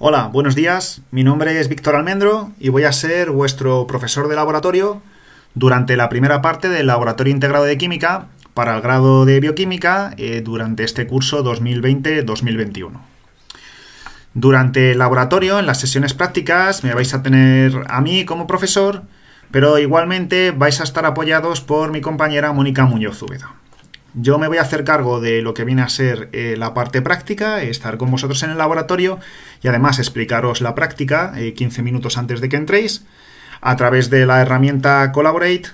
Hola, buenos días. Mi nombre es Víctor Almendro y voy a ser vuestro profesor de laboratorio durante la primera parte del Laboratorio Integrado de Química para el grado de Bioquímica eh, durante este curso 2020-2021. Durante el laboratorio, en las sesiones prácticas, me vais a tener a mí como profesor, pero igualmente vais a estar apoyados por mi compañera Mónica Muñoz Zúbeda. Yo me voy a hacer cargo de lo que viene a ser eh, la parte práctica, estar con vosotros en el laboratorio y además explicaros la práctica 15 eh, minutos antes de que entréis a través de la herramienta Collaborate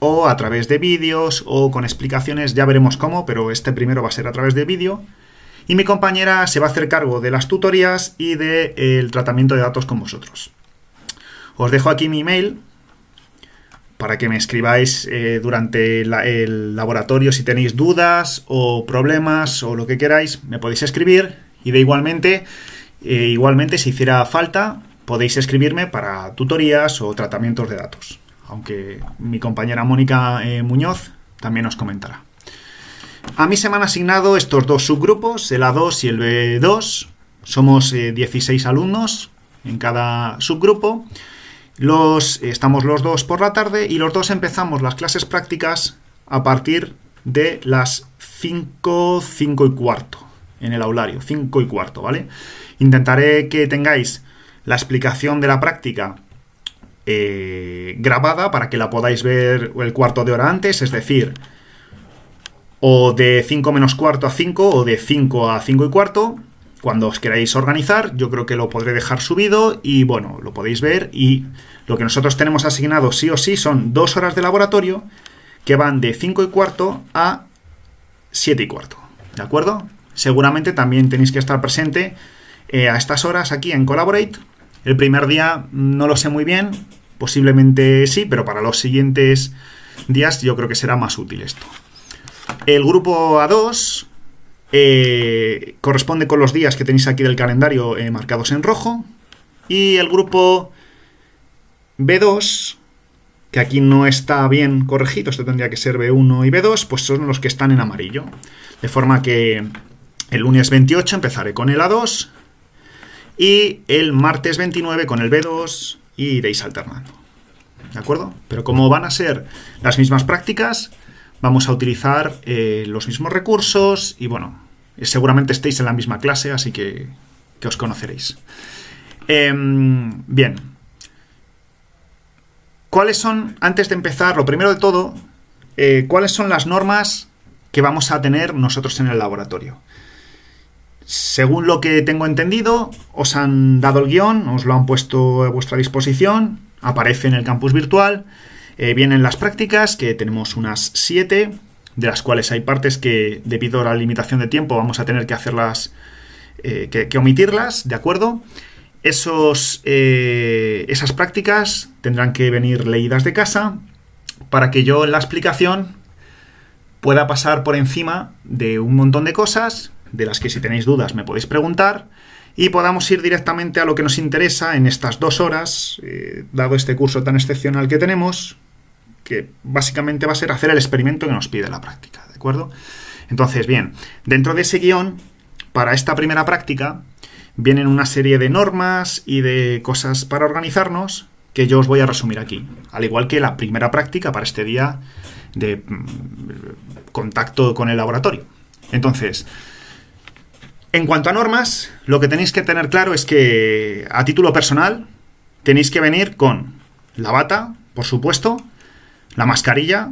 o a través de vídeos o con explicaciones, ya veremos cómo, pero este primero va a ser a través de vídeo. Y mi compañera se va a hacer cargo de las tutorías y del de, eh, tratamiento de datos con vosotros. Os dejo aquí mi email para que me escribáis eh, durante el laboratorio si tenéis dudas o problemas o lo que queráis, me podéis escribir y de igualmente, eh, igualmente si hiciera falta, podéis escribirme para tutorías o tratamientos de datos, aunque mi compañera Mónica eh, Muñoz también os comentará. A mí se me han asignado estos dos subgrupos, el A2 y el B2. Somos 16 alumnos en cada subgrupo. Los, eh, estamos los dos por la tarde y los dos empezamos las clases prácticas a partir de las 5, 5 y cuarto en el aulario, 5 y cuarto, ¿vale? Intentaré que tengáis la explicación de la práctica eh, grabada para que la podáis ver el cuarto de hora antes, es decir, o de 5 menos cuarto a 5 o de 5 a 5 y cuarto, cuando os queráis organizar, yo creo que lo podré dejar subido y bueno, lo podéis ver y lo que nosotros tenemos asignado sí o sí son dos horas de laboratorio que van de 5 y cuarto a 7 y cuarto, ¿de acuerdo? Seguramente también tenéis que estar presente eh, a estas horas aquí en Collaborate. El primer día mm, no lo sé muy bien, posiblemente sí, pero para los siguientes días yo creo que será más útil esto. El grupo A2, eh, corresponde con los días que tenéis aquí del calendario eh, marcados en rojo. Y el grupo B2, que aquí no está bien corregido, esto tendría que ser B1 y B2, pues son los que están en amarillo. De forma que el lunes 28 empezaré con el A2 y el martes 29 con el B2 y iréis alternando. ¿De acuerdo? Pero como van a ser las mismas prácticas, Vamos a utilizar eh, los mismos recursos y bueno, seguramente estéis en la misma clase, así que, os conoceréis. Em, bien. ¿Cuáles son, antes de empezar, lo primero de todo, eh, cuáles son las normas que vamos a tener nosotros en el laboratorio? Según lo que tengo entendido, os han dado el guión, os lo han puesto a vuestra disposición, aparece en el campus virtual. Eh, vienen las prácticas, que tenemos unas siete, de las cuales hay partes que debido a la limitación de tiempo vamos a tener que hacerlas, eh, que, omitirlas, ¿de acuerdo? Esos, eh, esas prácticas tendrán que venir leídas de casa para que yo en la explicación pueda pasar por encima de un montón de cosas, de las que si tenéis dudas me podéis preguntar, y podamos ir directamente a lo que nos interesa en estas dos horas, dado este curso tan excepcional que tenemos, que básicamente va a ser hacer el experimento que nos pide la práctica, ¿de acuerdo? Entonces, bien, dentro de ese guión, para esta primera práctica, vienen una serie de normas y de cosas para organizarnos que yo os voy a resumir aquí. Al igual que la primera práctica para este día de mm, contacto con el laboratorio. Entonces, en cuanto a normas, lo que tenéis que tener claro es que a título personal tenéis que venir con la bata, por supuesto, la mascarilla,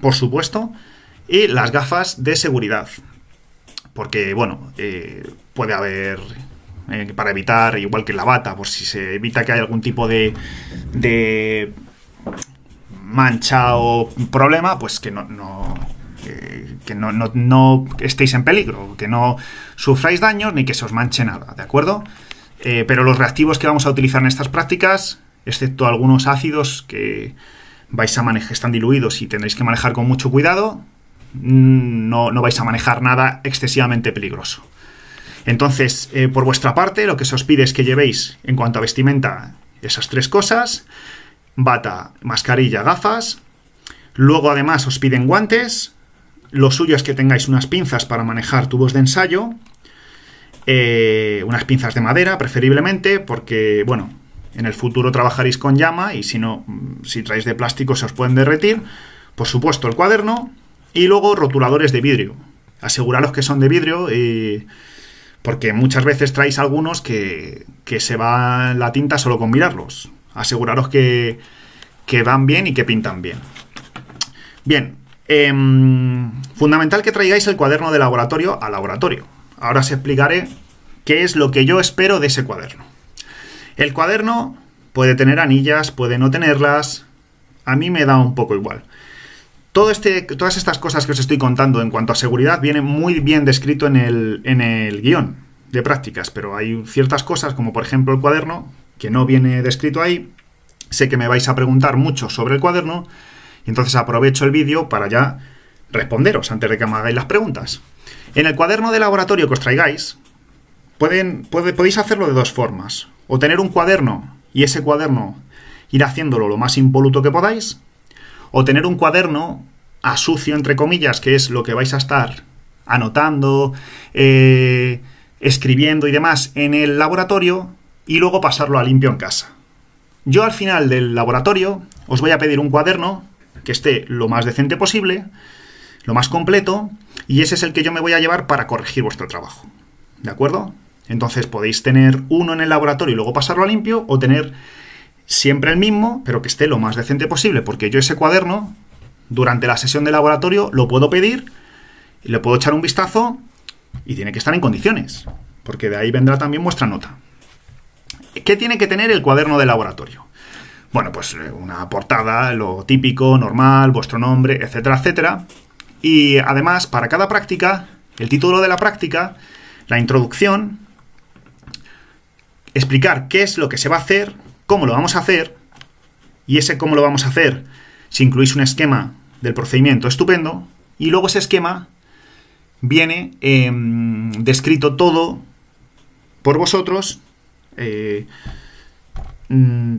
por supuesto, y las gafas de seguridad. Porque, bueno, eh, puede haber eh, para evitar, igual que la bata, por si se evita que haya algún tipo de, mancha o problema, pues que no, eh, no no, no, estéis en peligro, que no sufráis daños ni que se os manche nada, ¿de acuerdo? pero los reactivos que vamos a utilizar en estas prácticas, excepto algunos ácidos que vais a manejar, están diluidos y tendréis que manejar con mucho cuidado, mm, no, no vais a manejar nada excesivamente peligroso. Entonces, eh, por vuestra parte, lo que se os pide es que llevéis, en cuanto a vestimenta, esas tres cosas, bata, mascarilla, gafas, luego además os piden guantes, lo suyo es que tengáis unas pinzas para manejar tubos de ensayo, eh, unas pinzas de madera preferiblemente, porque, bueno, en el futuro trabajaréis con llama y si no, mm, si traéis de plástico se os pueden derretir. Por supuesto, el cuaderno y luego rotuladores de vidrio. Aseguraros que son de vidrio y eh, porque muchas veces traéis algunos que, que, se va la tinta solo con mirarlos. Aseguraros que, que van bien y que pintan bien. Bien, em, fundamental que traigáis el cuaderno de laboratorio a laboratorio. Ahora os explicaré qué es lo que yo espero de ese cuaderno. El cuaderno puede tener anillas, puede no tenerlas. A mí me da un poco igual. Todo este, todas estas cosas que os estoy contando en cuanto a seguridad vienen muy bien descrito en el, en el guión de prácticas, pero hay ciertas cosas, como por ejemplo el cuaderno, que no viene descrito ahí. Sé que me vais a preguntar mucho sobre el cuaderno, y entonces aprovecho el vídeo para ya responderos antes de que me hagáis las preguntas. En el cuaderno de laboratorio que os traigáis, podéis hacerlo de dos formas. O tener un cuaderno y ese cuaderno ir haciéndolo lo más impoluto que podáis. O tener un cuaderno a sucio, entre comillas, que es lo que vais a estar anotando, eh, escribiendo y demás en el laboratorio y luego pasarlo a limpio en casa. Yo al final del laboratorio os voy a pedir un cuaderno que esté lo más decente posible, lo más completo, y ese es el que yo me voy a llevar para corregir vuestro trabajo. ¿De acuerdo? Entonces podéis tener uno en el laboratorio y luego pasarlo a limpio o tener siempre el mismo, pero que esté lo más decente posible, porque yo ese cuaderno, durante la sesión de laboratorio, lo puedo pedir, y le puedo echar un vistazo y tiene que estar en condiciones, porque de ahí vendrá también vuestra nota. ¿Qué tiene que tener el cuaderno de laboratorio? Bueno, pues eh, una portada, lo típico, normal, vuestro nombre, etcétera, etcétera. Y además, para cada práctica, el título de la práctica, la introducción, explicar qué es lo que se va a hacer, cómo lo vamos a hacer, y ese cómo lo vamos a hacer, si incluís un esquema del procedimiento, estupendo, y luego ese esquema viene em, descrito todo por vosotros, eh, mm,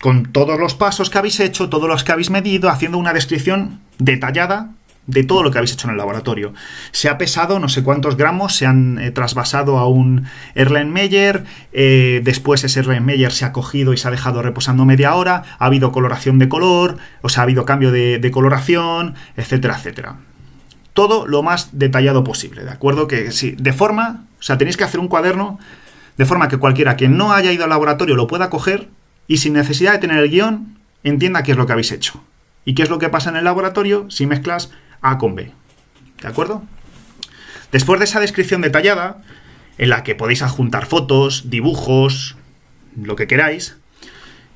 con todos los pasos que habéis hecho, todos los que habéis medido, haciendo una descripción detallada de todo lo que habéis hecho en el laboratorio. Se ha pesado no sé cuántos gramos, se han eh, trasvasado a un Erlenmeyer, eh, después ese Erlenmeyer se ha cogido y se ha dejado reposando media hora, ha habido coloración de color, o sea, ha habido cambio de, coloración, etcétera, etcétera. Todo lo más detallado posible, ¿de acuerdo? Que si de forma, o sea, tenéis que hacer un cuaderno de forma que cualquiera que no haya ido al laboratorio lo pueda coger y sin necesidad de tener el guión entienda qué es lo que habéis hecho. ¿Y qué es lo que pasa en el laboratorio si mezclas a con B. ¿De acuerdo? Después de esa descripción detallada, en la que podéis adjuntar fotos, dibujos, lo que queráis,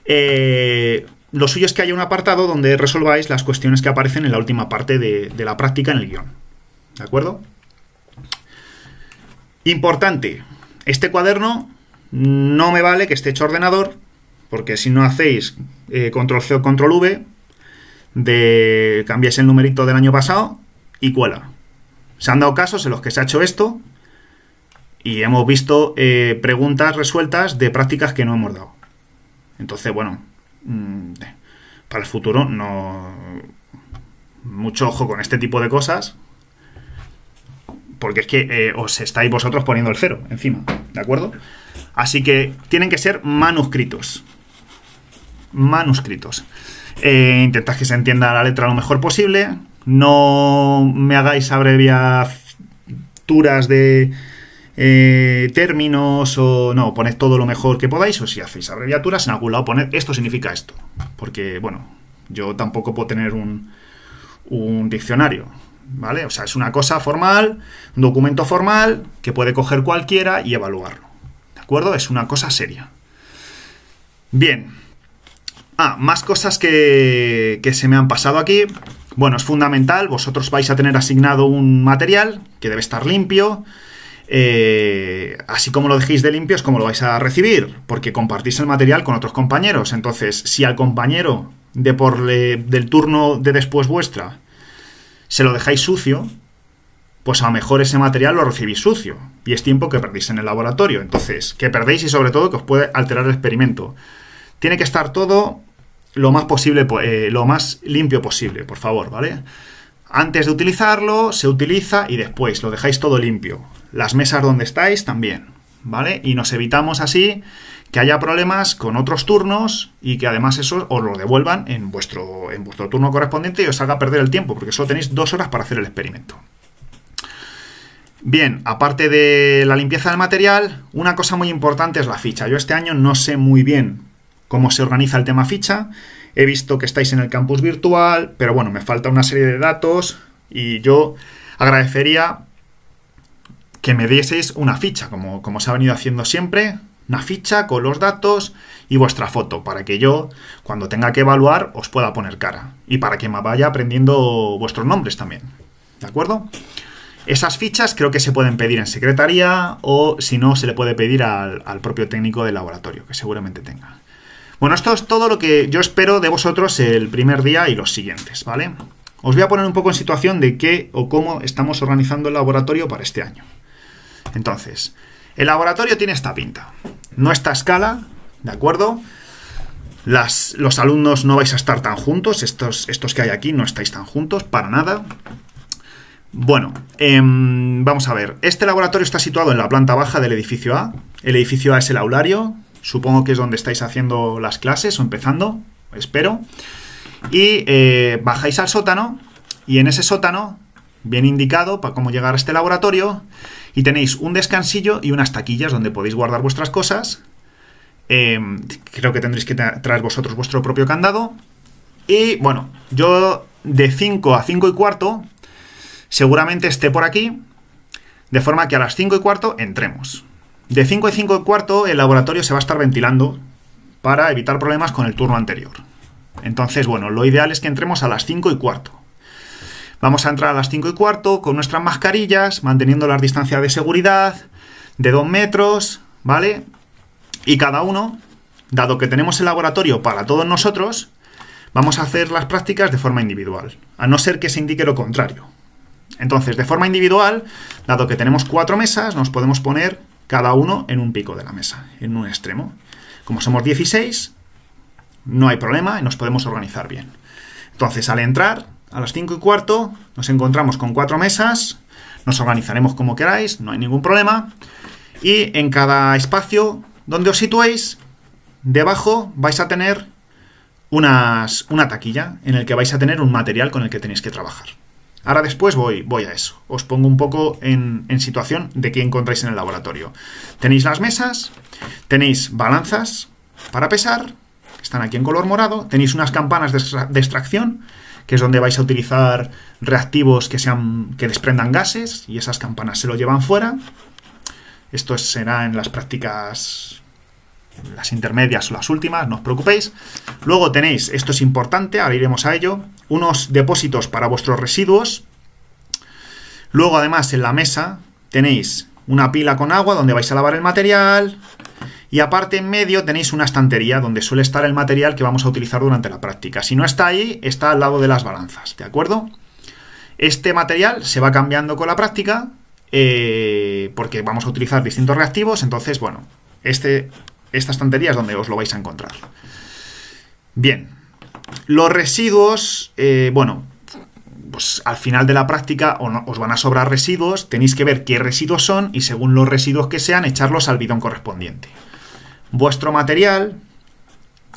eh, lo suyo es que haya un apartado donde resolváis las cuestiones que aparecen en la última parte de, la práctica en el guión. ¿De acuerdo? Importante, este cuaderno no me vale que esté hecho ordenador, porque si no hacéis eh, control C o control V, de cambias el numerito del año pasado y cuela. Se han dado casos en los que se ha hecho esto y hemos visto eh, preguntas resueltas de prácticas que no hemos dado. Entonces, bueno, mm, eh, para el futuro no... Mucho ojo con este tipo de cosas, porque es que eh, os estáis vosotros poniendo el cero encima, ¿de acuerdo? Así que tienen que ser manuscritos. Manuscritos. Eh, intentad que se entienda la letra lo mejor posible. No me hagáis abreviaturas de eh, términos o no, poned todo lo mejor que podáis o si hacéis abreviaturas en algún lado poned esto significa esto. Porque, bueno, yo tampoco puedo tener un, un diccionario. ¿Vale? O sea, es una cosa formal, un documento formal que puede coger cualquiera y evaluarlo. ¿De acuerdo? Es una cosa seria. Bien. Ah, más cosas que, se me han pasado aquí. Bueno, es fundamental, vosotros vais a tener asignado un material que debe estar limpio. Eh, así como lo dejéis de limpio es como lo vais a recibir, porque compartís el material con otros compañeros. Entonces, si al compañero de por del turno de después vuestra se lo dejáis sucio, pues a lo mejor ese material lo recibís sucio y es tiempo que perdéis en el laboratorio. Entonces, que perdéis y sobre todo que os puede alterar el experimento. Tiene que estar todo lo más posible, eh, lo más limpio posible, por favor, ¿vale? Antes de utilizarlo, se utiliza y después lo dejáis todo limpio. Las mesas donde estáis también, ¿vale? Y nos evitamos así que haya problemas con otros turnos y que además eso os lo devuelvan en vuestro, en vuestro turno correspondiente y os haga perder el tiempo, porque solo tenéis dos horas para hacer el experimento. Bien, aparte de la limpieza del material, una cosa muy importante es la ficha. Yo este año no sé muy bien cómo se organiza el tema ficha. He visto que estáis en el campus virtual, pero bueno, me falta una serie de datos y yo agradecería que me dieseis una ficha, como, como se ha venido haciendo siempre, una ficha con los datos y vuestra foto, para que yo, cuando tenga que evaluar, os pueda poner cara y para que me vaya aprendiendo vuestros nombres también. ¿De acuerdo? Esas fichas creo que se pueden pedir en secretaría o si no, se le puede pedir al, propio técnico de laboratorio, que seguramente tenga. Bueno, esto es todo lo que yo espero de vosotros el primer día y los siguientes, ¿vale? Os voy a poner un poco en situación de qué o cómo estamos organizando el laboratorio para este año. Entonces, el laboratorio tiene esta pinta. No a escala, ¿de acuerdo? Las, los alumnos no vais a estar tan juntos, estos, estos que hay aquí no estáis tan juntos, para nada. Bueno, em, vamos a ver. Este laboratorio está situado en la planta baja del edificio A. El edificio A es el aulario, Supongo que es donde estáis haciendo las clases o empezando, espero. Y eh, bajáis al sótano y en ese sótano, bien indicado para cómo llegar a este laboratorio, y tenéis un descansillo y unas taquillas donde podéis guardar vuestras cosas. Em, creo que tendréis que traer vosotros vuestro propio candado. Y bueno, yo de 5 a 5 y cuarto seguramente esté por aquí, de forma que a las 5 y cuarto entremos. De 5 y 5 y cuarto, el laboratorio se va a estar ventilando para evitar problemas con el turno anterior. Entonces, bueno, lo ideal es que entremos a las 5 y cuarto. Vamos a entrar a las 5 y cuarto con nuestras mascarillas, manteniendo la distancia de seguridad de 2 metros, ¿vale? Y cada uno, dado que tenemos el laboratorio para todos nosotros, vamos a hacer las prácticas de forma individual, a no ser que se indique lo contrario. Entonces, de forma individual, dado que tenemos cuatro mesas, nos podemos poner cada uno en un pico de la mesa, en un extremo. Como somos 16, no hay problema y nos podemos organizar bien. Entonces, al entrar a las 5 y cuarto, nos encontramos con cuatro mesas, nos organizaremos como queráis, no hay ningún problema. Y en cada espacio donde os situéis, debajo vais a tener unas, una taquilla en el que vais a tener un material con el que tenéis que trabajar. Ahora después voy, voy a eso. Os pongo un poco en, situación de qué encontráis en el laboratorio. Tenéis las mesas, tenéis balanzas para pesar, que están aquí en color morado, tenéis unas campanas de, extracción, que es donde vais a utilizar reactivos que, sean, que desprendan gases y esas campanas se lo llevan fuera. Esto será en las prácticas las intermedias o las últimas, no os preocupéis. Luego tenéis, esto es importante, ahora iremos a ello, unos depósitos para vuestros residuos. Luego, además, en la mesa tenéis una pila con agua donde vais a lavar el material. Y aparte, en medio tenéis una estantería donde suele estar el material que vamos a utilizar durante la práctica. Si no está ahí, está al lado de las balanzas, ¿de acuerdo? Este material se va cambiando con la práctica eh, porque vamos a utilizar distintos reactivos. Entonces, bueno, este, esta estantería es donde os lo vais a encontrar. Bien, los residuos, eh, bueno, pues al final de la práctica os van a sobrar residuos, tenéis que ver qué residuos son y según los residuos que sean, echarlos al bidón correspondiente. Vuestro material,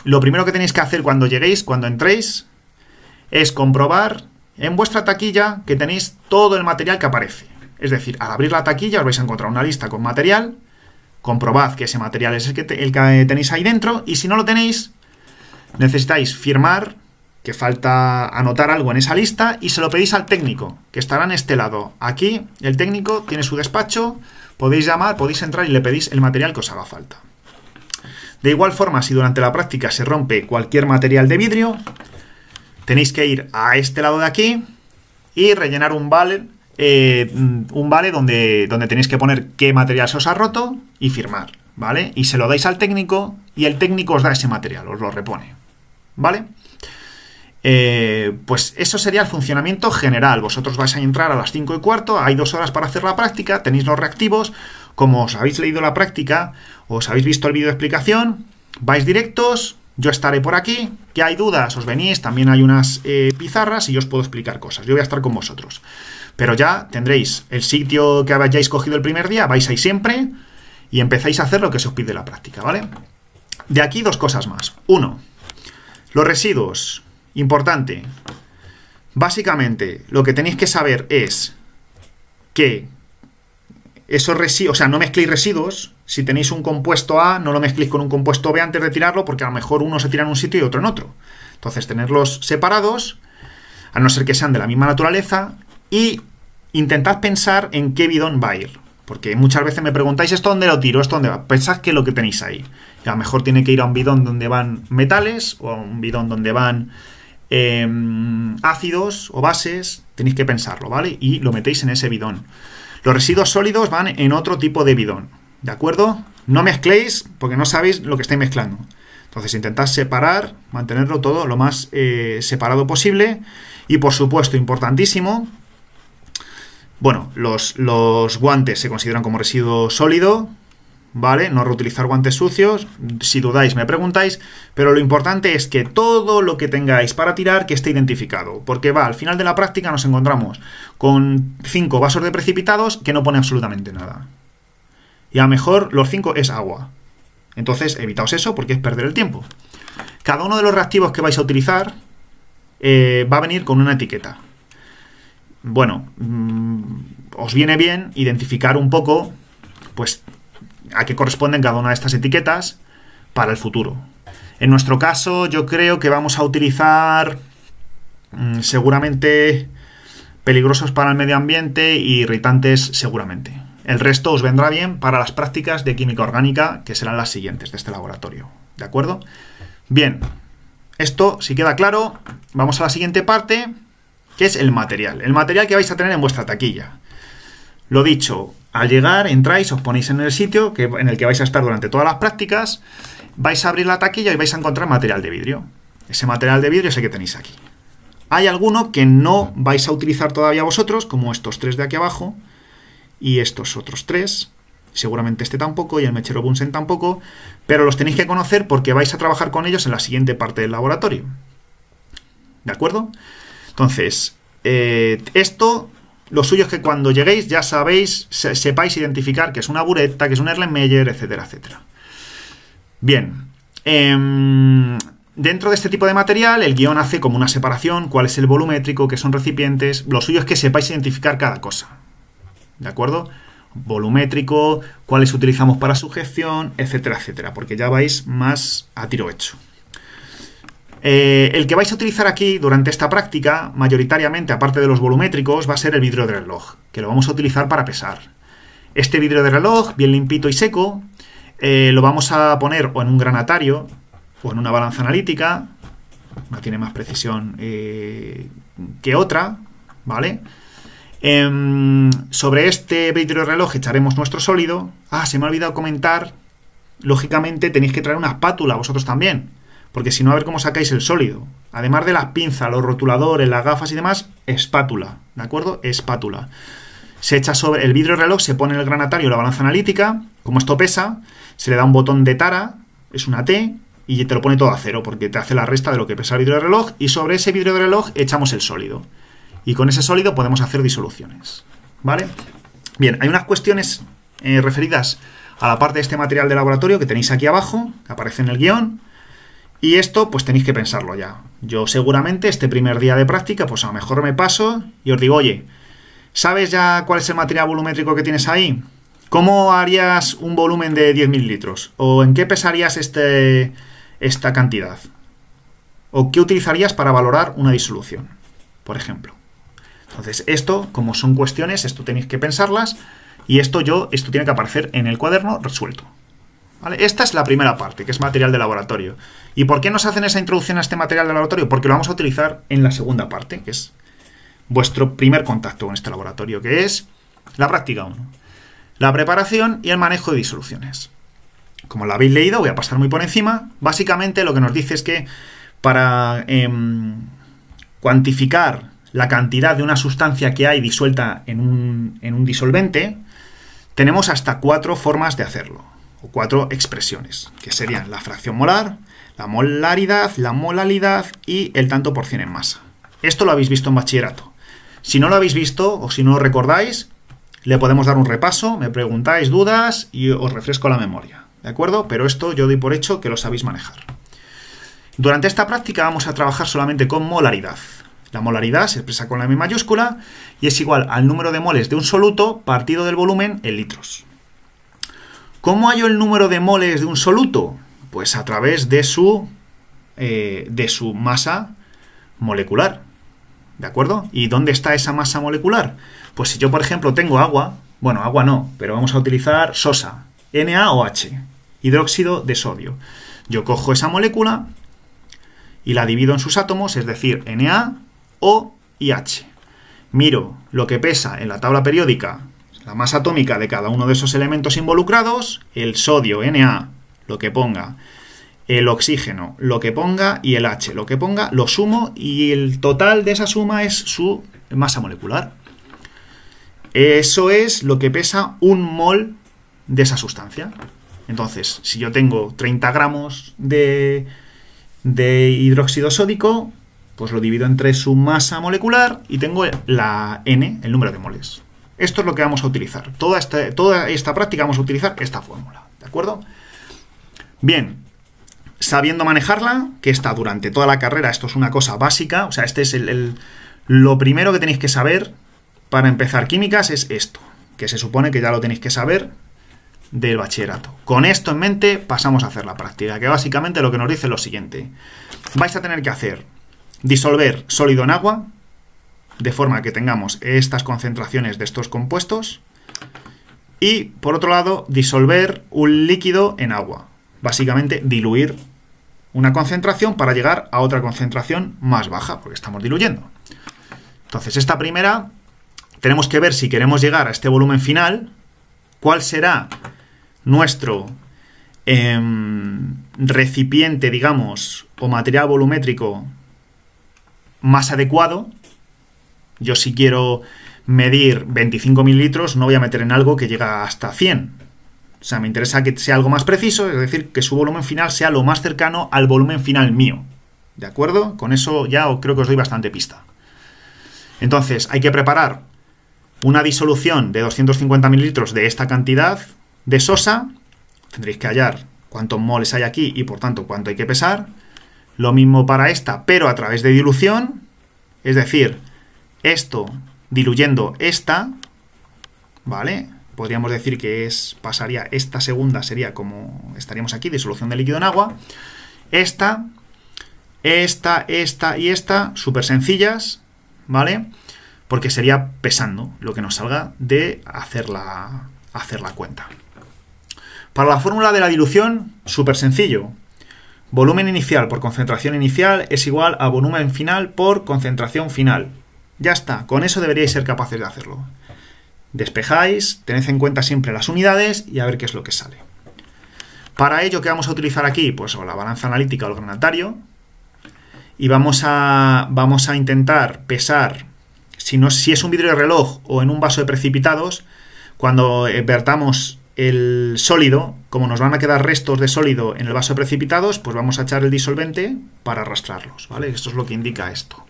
lo primero que tenéis que hacer cuando lleguéis, cuando entréis, es comprobar en vuestra taquilla que tenéis todo el material que aparece. Es decir, al abrir la taquilla os vais a encontrar una lista con material, comprobad que ese material es el que tenéis ahí dentro y si no lo tenéis, necesitáis firmar que falta anotar algo en esa lista y se lo pedís al técnico, que estará en este lado. Aquí el técnico tiene su despacho, podéis llamar, podéis entrar y le pedís el material que os haga falta. De igual forma, si durante la práctica se rompe cualquier material de vidrio, tenéis que ir a este lado de aquí y rellenar un vale, eh, un vale donde, donde tenéis que poner qué material se os ha roto y firmar, ¿vale? Y se lo dais al técnico y el técnico os da ese material, os lo repone. ¿Vale? Eh, pues eso sería el funcionamiento general. Vosotros vais a entrar a las 5 y cuarto, hay dos horas para hacer la práctica, tenéis los reactivos, como os habéis leído la práctica, os habéis visto el vídeo de explicación, vais directos, yo estaré por aquí, que hay dudas, os venís, también hay unas eh, pizarras y yo os puedo explicar cosas, yo voy a estar con vosotros. Pero ya tendréis el sitio que hayáis cogido el primer día, vais ahí siempre y empezáis a hacer lo que se os pide la práctica, ¿vale? De aquí dos cosas más. Uno, los residuos. Importante. Básicamente, lo que tenéis que saber es que esos residuos, o sea, no mezcléis residuos. Si tenéis un compuesto A, no lo mezcléis con un compuesto B antes de tirarlo, porque a lo mejor uno se tira en un sitio y otro en otro. Entonces, tenerlos separados, a no ser que sean de la misma naturaleza, y intentad pensar en qué bidón va a ir. Porque muchas veces me preguntáis, ¿esto dónde lo tiro? ¿Esto dónde va? Pensad que lo que tenéis ahí. A lo mejor tiene que ir a un bidón donde van metales o a un bidón donde van em, ácidos o bases. Tenéis que pensarlo, ¿vale? Y lo metéis en ese bidón. Los residuos sólidos van en otro tipo de bidón. ¿De acuerdo? No mezcléis porque no sabéis lo que estáis mezclando. Entonces intentad separar, mantenerlo todo lo más eh, separado posible. Y por supuesto, importantísimo, bueno, los, guantes se consideran como residuo sólido, ¿vale? No reutilizar guantes sucios, si dudáis me preguntáis, pero lo importante es que todo lo que tengáis para tirar que esté identificado, porque va, al final de la práctica nos encontramos con cinco vasos de precipitados que no pone absolutamente nada. Y a lo mejor los cinco es agua. Entonces evitaos eso porque es perder el tiempo. Cada uno de los reactivos que vais a utilizar eh, va a venir con una etiqueta bueno, mm, os viene bien identificar un poco, pues, a qué corresponden cada una de estas etiquetas para el futuro. En nuestro caso, yo creo que vamos a utilizar mm, seguramente peligrosos para el medio ambiente y irritantes seguramente. El resto os vendrá bien para las prácticas de química orgánica que serán las siguientes de este laboratorio. ¿De acuerdo? Bien, esto si queda claro, vamos a la siguiente parte que es el material. El material que vais a tener en vuestra taquilla. Lo dicho, al llegar entráis, os ponéis en el sitio que, en el que vais a estar durante todas las prácticas, vais a abrir la taquilla y vais a encontrar material de vidrio. Ese material de vidrio es el que tenéis aquí. Hay alguno que no vais a utilizar todavía vosotros, como estos tres de aquí abajo y estos otros tres. Seguramente este tampoco y el mechero Bunsen tampoco, pero los tenéis que conocer porque vais a trabajar con ellos en la siguiente parte del laboratorio. ¿De acuerdo? Entonces, eh, esto, lo suyo es que cuando lleguéis ya sabéis, sepáis identificar que es una bureta, que es un Erlenmeyer, etcétera, etcétera. Bien. Em, dentro de este tipo de material, el guión hace como una separación, cuál es el volumétrico, qué son recipientes. Lo suyo es que sepáis identificar cada cosa. ¿De acuerdo? Volumétrico, cuáles utilizamos para sujeción, etcétera, etcétera. Porque ya vais más a tiro hecho. Eh, el que vais a utilizar aquí durante esta práctica, mayoritariamente, aparte de los volumétricos, va a ser el vidrio de reloj, que lo vamos a utilizar para pesar. Este vidrio de reloj, bien limpito y seco, eh, lo vamos a poner o en un granatario o en una balanza analítica, no tiene más precisión eh, que otra, ¿vale? Em, sobre este vidrio de reloj echaremos nuestro sólido. Ah, se me ha olvidado comentar, lógicamente tenéis que traer una espátula vosotros también, porque si no, a ver cómo sacáis el sólido. Además de las pinzas, los rotuladores, las gafas y demás, espátula, ¿de acuerdo? Espátula. Se echa sobre el vidrio reloj, se pone el granatario la balanza analítica, como esto pesa, se le da un botón de tara, es una T, y te lo pone todo a cero, porque te hace la resta de lo que pesa el vidrio de reloj, y sobre ese vidrio de reloj echamos el sólido. Y con ese sólido podemos hacer disoluciones, ¿vale? Bien, hay unas cuestiones eh, referidas a la parte de este material de laboratorio que tenéis aquí abajo, que aparece en el guión, y esto pues tenéis que pensarlo ya. Yo seguramente este primer día de práctica pues a lo mejor me paso y os digo, oye, ¿sabes ya cuál es el material volumétrico que tienes ahí? ¿Cómo harías un volumen de 10.000 litros? ¿O en qué pesarías este, esta cantidad? ¿O qué utilizarías para valorar una disolución? Por ejemplo. Entonces, esto, como son cuestiones, esto tenéis que pensarlas. Y esto yo, esto tiene que aparecer en el cuaderno resuelto. ¿Vale? Esta es la primera parte, que es material de laboratorio. ¿Y por qué nos hacen esa introducción a este material de laboratorio? Porque lo vamos a utilizar en la segunda parte, que es vuestro primer contacto con este laboratorio, que es la práctica 1. La preparación y el manejo de disoluciones. Como lo habéis leído, voy a pasar muy por encima. Básicamente lo que nos dice es que para em, cuantificar la cantidad de una sustancia que hay disuelta en un disolvente, tenemos hasta cuatro formas de hacerlo, o cuatro expresiones, que serían la fracción molar, la molaridad, la molalidad y el tanto por cien en masa. Esto lo habéis visto en bachillerato. Si no lo habéis visto o si no lo recordáis, le podemos dar un repaso, me preguntáis dudas y os refresco la memoria. ¿De acuerdo? Pero esto yo doy por hecho que lo sabéis manejar. Durante esta práctica vamos a trabajar solamente con molaridad. La molaridad se expresa con la M mayúscula y es igual al número de moles de un soluto partido del volumen en litros. ¿Cómo hallo el número de moles de un soluto? Pues a través de su, eh, de su masa molecular. ¿De acuerdo? ¿Y dónde está esa masa molecular? Pues si yo, por ejemplo, tengo agua, bueno, agua no, pero vamos a utilizar sosa, NaOH, hidróxido de sodio. Yo cojo esa molécula y la divido en sus átomos, es decir, Na, O y H. Miro lo que pesa en la tabla periódica, la masa atómica de cada uno de esos elementos involucrados, el sodio Na lo que ponga, el oxígeno, lo que ponga y el H, lo que ponga, lo sumo y el total de esa suma es su masa molecular. Eso es lo que pesa un mol de esa sustancia. Entonces, si yo tengo 30 gramos de, hidróxido sódico, pues lo divido entre su masa molecular y tengo la N, el número de moles. Esto es lo que vamos a utilizar. Toda toda esta práctica vamos a utilizar esta fórmula. ¿De acuerdo? Bien, sabiendo manejarla, que está durante toda la carrera, esto es una cosa básica, o sea, este es el, lo primero que tenéis que saber para empezar químicas es esto, que se supone que ya lo tenéis que saber del bachillerato. Con esto en mente pasamos a hacer la práctica, que básicamente lo que nos dice es lo siguiente. Vais a tener que hacer disolver sólido en agua, de forma que tengamos estas concentraciones de estos compuestos, y por otro lado disolver un líquido en agua, básicamente diluir una concentración para llegar a otra concentración más baja, porque estamos diluyendo. Entonces, esta primera, tenemos que ver si queremos llegar a este volumen final, cuál será nuestro em, recipiente, digamos, o material volumétrico más adecuado. Yo si quiero medir 25 mililitros, no voy a meter en algo que llega hasta 100, o sea, me interesa que sea algo más preciso, es decir, que su volumen final sea lo más cercano al volumen final mío. ¿De acuerdo? Con eso ya creo que os doy bastante pista. Entonces, hay que preparar una disolución de 250 mililitros de esta cantidad de sosa. Tendréis que hallar cuántos moles hay aquí y por tanto cuánto hay que pesar. Lo mismo para esta, pero a través de dilución. Es decir, esto diluyendo esta, ¿vale? podríamos decir que es, pasaría, esta segunda sería como estaríamos aquí, disolución de líquido en agua. Esta, esta, esta y esta, súper sencillas, ¿vale? Porque sería pesando lo que nos salga de hacer la, hacer la cuenta. Para la fórmula de la dilución, súper sencillo. Volumen inicial por concentración inicial es igual a volumen final por concentración final. Ya está, con eso deberíais ser capaces de hacerlo. Despejáis, tened en cuenta siempre las unidades y a ver qué es lo que sale. Para ello, ¿qué vamos a utilizar aquí? Pues la balanza analítica o el granatario. Y vamos a, vamos a intentar pesar, si, no, si es un vidrio de reloj o en un vaso de precipitados, cuando eh, vertamos el sólido, como nos van a quedar restos de sólido en el vaso de precipitados, pues vamos a echar el disolvente para arrastrarlos, ¿vale? Esto es lo que indica esto.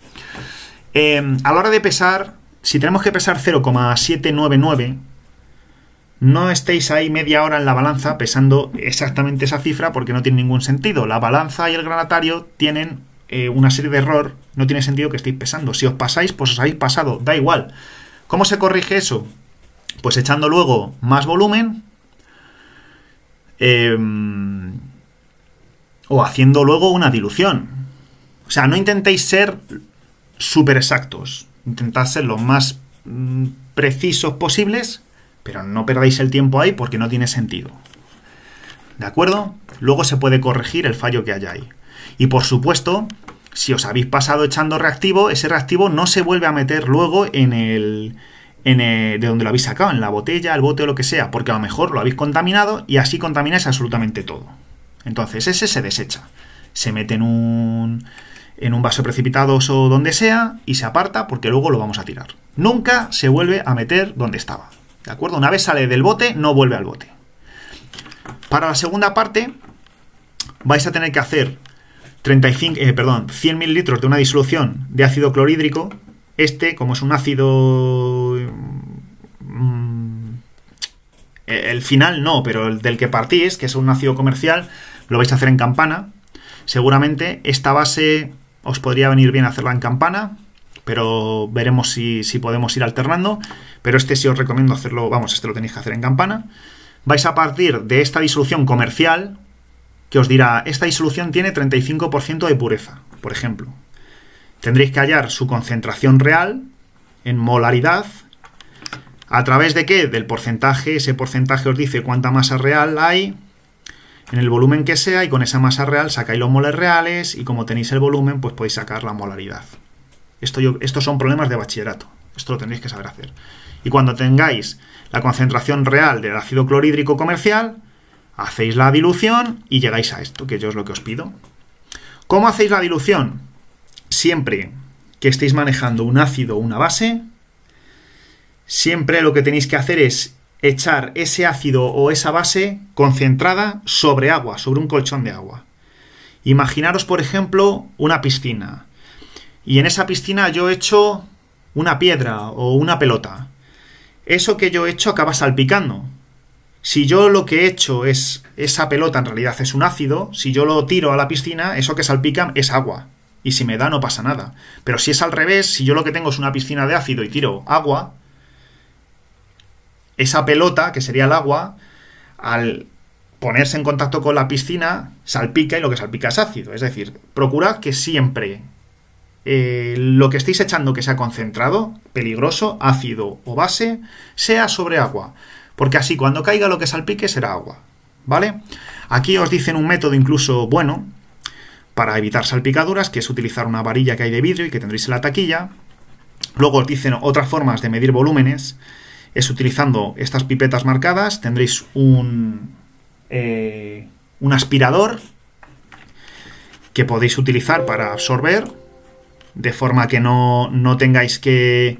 Eh, a la hora de pesar, si tenemos que pesar 0,799, no estéis ahí media hora en la balanza pesando exactamente esa cifra porque no tiene ningún sentido. La balanza y el granatario tienen eh, una serie de error, no tiene sentido que estéis pesando. Si os pasáis, pues os habéis pasado, da igual. ¿Cómo se corrige eso? Pues echando luego más volumen em, o haciendo luego una dilución. O sea, no intentéis ser súper exactos. Intentad ser lo más mm, precisos posibles, pero no perdáis el tiempo ahí porque no tiene sentido. ¿De acuerdo? Luego se puede corregir el fallo que haya ahí. Y por supuesto, si os habéis pasado echando reactivo, ese reactivo no se vuelve a meter luego en el, en el, de donde lo habéis sacado, en la botella, el bote o lo que sea, porque a lo mejor lo habéis contaminado y así contamináis absolutamente todo. Entonces ese se desecha. Se mete en un en un vaso precipitado o donde sea y se aparta porque luego lo vamos a tirar. Nunca se vuelve a meter donde estaba. ¿De acuerdo? Una vez sale del bote, no vuelve al bote. Para la segunda parte, vais a tener que hacer 35, eh, perdón, 100 mililitros de una disolución de ácido clorhídrico. Este, como es un ácido... Mm, el final no, pero el del que partís, que es un ácido comercial, lo vais a hacer en campana. Seguramente esta base os podría venir bien hacerla en campana, pero veremos si, si, podemos ir alternando. Pero este sí os recomiendo hacerlo, vamos, este lo tenéis que hacer en campana. Vais a partir de esta disolución comercial que os dirá, esta disolución tiene 35% de pureza, por ejemplo. Tendréis que hallar su concentración real en molaridad. ¿A través de qué? Del porcentaje, ese porcentaje os dice cuánta masa real hay, en el volumen que sea y con esa masa real sacáis los moles reales y como tenéis el volumen pues podéis sacar la molaridad. Esto estos son problemas de bachillerato, esto lo tenéis que saber hacer. Y cuando tengáis la concentración real del ácido clorhídrico comercial, hacéis la dilución y llegáis a esto, que yo es lo que os pido. ¿Cómo hacéis la dilución? Siempre que estéis manejando un ácido o una base, siempre lo que tenéis que hacer es echar ese ácido o esa base concentrada sobre agua, sobre un colchón de agua. Imaginaros, por ejemplo, una piscina. Y en esa piscina yo he hecho una piedra o una pelota. Eso que yo he hecho acaba salpicando. Si yo lo que he hecho es esa pelota, en realidad es un ácido, si yo lo tiro a la piscina, eso que salpica es agua. Y si me da no pasa nada. Pero si es al revés, si yo lo que tengo es una piscina de ácido y tiro agua, esa pelota, que sería el agua, al ponerse en contacto con la piscina, salpica y lo que salpica es ácido. Es decir, procurad que siempre eh, lo que estéis echando que sea concentrado, peligroso, ácido o base, sea sobre agua. Porque así cuando caiga lo que salpique será agua. ¿Vale? Aquí os dicen un método incluso bueno para evitar salpicaduras, que es utilizar una varilla que hay de vidrio y que tendréis en la taquilla. Luego os dicen otras formas de medir volúmenes, es utilizando estas pipetas marcadas, tendréis un, eh, un aspirador que podéis utilizar para absorber, de forma que no, tengáis que,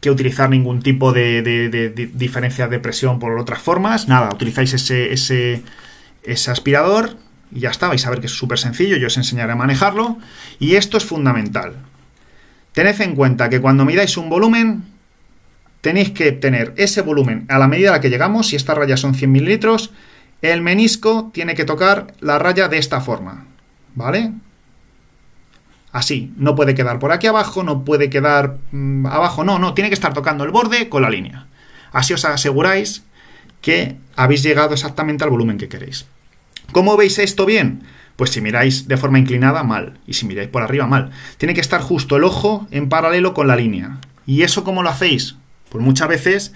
que utilizar ningún tipo de, de, diferencia de presión por otras formas. Nada, utilizáis ese, ese, ese aspirador y ya está, vais a ver que es súper sencillo, yo os enseñaré a manejarlo. Y esto es fundamental. Tened en cuenta que cuando midáis un volumen, tenéis que tener ese volumen a la medida a la que llegamos, si estas rayas son 100 mililitros, el menisco tiene que tocar la raya de esta forma, ¿vale? Así, no puede quedar por aquí abajo, no puede quedar mm, abajo, no, no, tiene que estar tocando el borde con la línea. Así os aseguráis que habéis llegado exactamente al volumen que queréis. ¿Cómo veis esto bien? Pues si miráis de forma inclinada, mal. Y si miráis por arriba, mal. Tiene que estar justo el ojo en paralelo con la línea. ¿Y eso cómo lo hacéis? Pues muchas veces,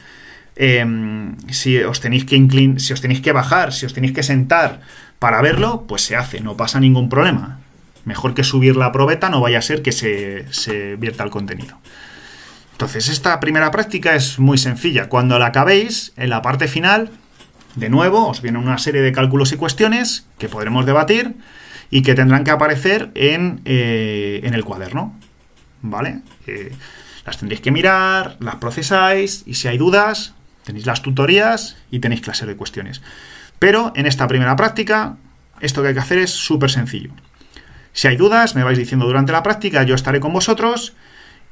em, si, os tenéis que si os tenéis que bajar, si os tenéis que sentar para verlo, pues se hace, no pasa ningún problema. Mejor que subir la probeta, no vaya a ser que se, vierta el contenido. Entonces, esta primera práctica es muy sencilla. Cuando la acabéis, en la parte final, de nuevo, os viene una serie de cálculos y cuestiones que podremos debatir y que tendrán que aparecer en, eh, el cuaderno. ¿Vale? Eh, las tendréis que mirar, las procesáis y si hay dudas, tenéis las tutorías y tenéis clase de cuestiones. Pero en esta primera práctica, esto que hay que hacer es súper sencillo. Si hay dudas, me vais diciendo durante la práctica, yo estaré con vosotros.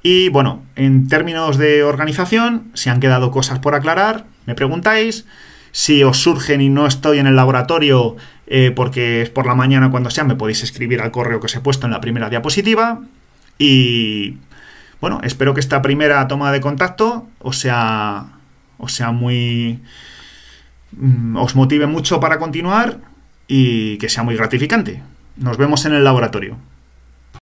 Y bueno, en términos de organización, si han quedado cosas por aclarar, me preguntáis. Si os surgen y no estoy en el laboratorio eh, porque es por la mañana cuando sea, me podéis escribir al correo que os he puesto en la primera diapositiva. Y bueno, espero que esta primera toma de contacto os sea, sea muy... Mm, os motive mucho para continuar y que sea muy gratificante. Nos vemos en el laboratorio.